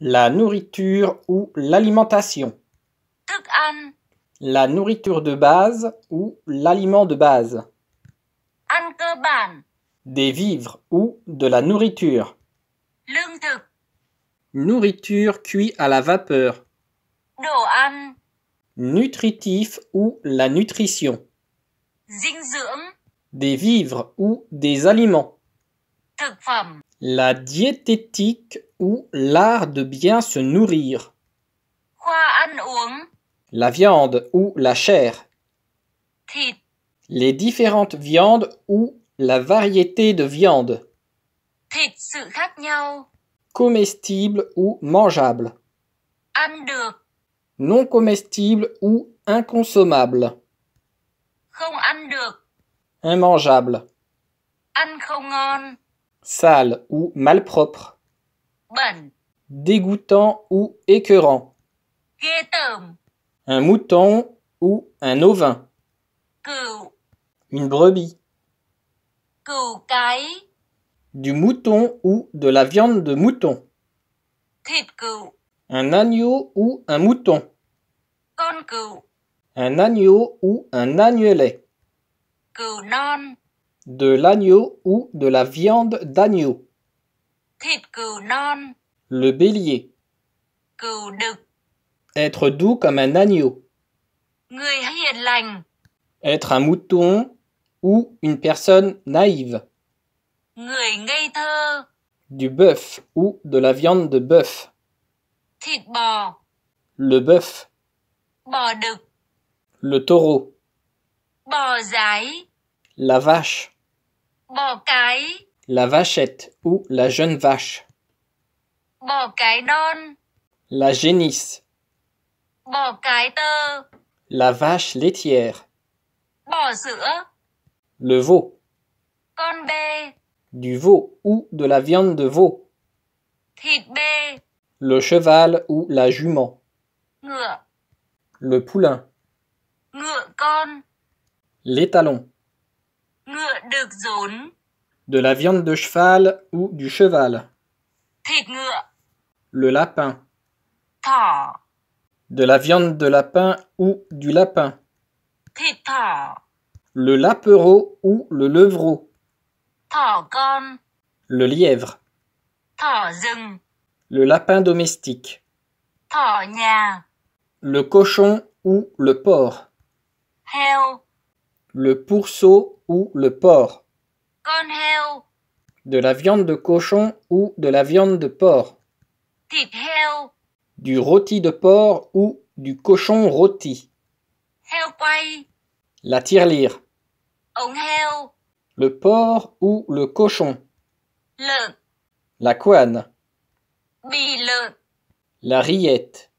La nourriture ou l'alimentation. La nourriture de base ou l'aliment de base. Des vivres ou de la nourriture. Nourriture cuite à la vapeur. Nutritif ou la nutrition. Des vivres ou des aliments. La diététique ou l'art de bien se nourrir. Um? La viande ou la chair. Les différentes viandes ou la variété de viande. Comestible ou mangeable. Non comestible ou inconsommable. Immangeable sale ou malpropre, dégoûtant ou écœurant, un mouton ou un ovin, une brebis, du mouton ou de la viande de mouton, un agneau ou un mouton, un agneau ou un agnelet de l'agneau ou de la viande d'agneau. Le bélier. Être doux comme un agneau. Người Être un mouton ou une personne naïve. Người ngây thơ. Du bœuf ou de la viande de bœuf. bò. Le bœuf. Bò Le taureau. Bò La vache. La vachette ou la jeune vache. La génisse. La vache laitière. Le veau. Du veau ou de la viande de veau. Le cheval ou la jument. Le poulain. Ngựa con. L'étalon. De la viande de cheval ou du cheval. Le lapin. De la viande de lapin ou du lapin. Le lapereau ou le levreau. Le lièvre. Le lapin domestique. Le cochon ou le porc le pourceau ou le porc. De la viande de cochon ou de la viande de porc. Du rôti de porc ou du cochon rôti. La tirelire. Le porc ou le cochon. La couane. La rillette.